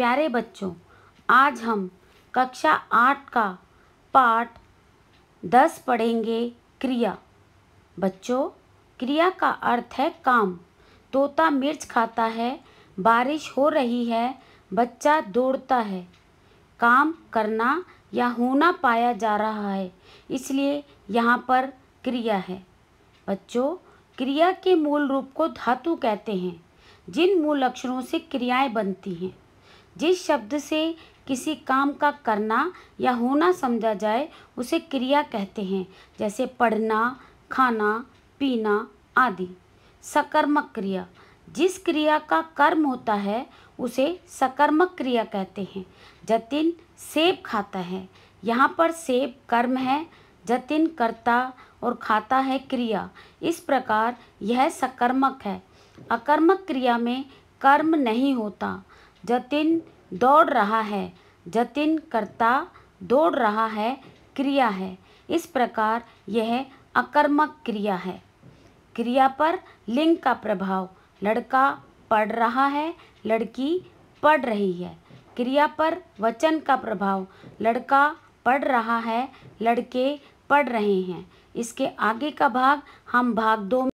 प्यारे बच्चों आज हम कक्षा आठ का पाठ दस पढ़ेंगे क्रिया बच्चों क्रिया का अर्थ है काम तोता मिर्च खाता है बारिश हो रही है बच्चा दौड़ता है काम करना या होना पाया जा रहा है इसलिए यहाँ पर क्रिया है बच्चों क्रिया के मूल रूप को धातु कहते हैं जिन मूल अक्षरों से क्रियाएं बनती हैं जिस शब्द से किसी काम का करना या होना समझा जाए उसे क्रिया कहते हैं जैसे पढ़ना खाना पीना आदि सकर्मक क्रिया जिस क्रिया का कर्म होता है उसे सकर्मक क्रिया कहते हैं जतिन सेब खाता है यहाँ पर सेब कर्म है जतिन करता और खाता है क्रिया इस प्रकार यह सकर्मक है अकर्मक क्रिया में कर्म नहीं होता जतिन दौड़ रहा है जतिन करता दौड़ रहा है क्रिया है इस प्रकार यह अकर्मक क्रिया है क्रिया पर लिंग का प्रभाव लड़का पढ़ रहा है लड़की पढ़ रही है क्रिया पर वचन का प्रभाव लड़का पढ़ रहा है लड़के पढ़ रहे हैं इसके आगे का भाग हम भाग दो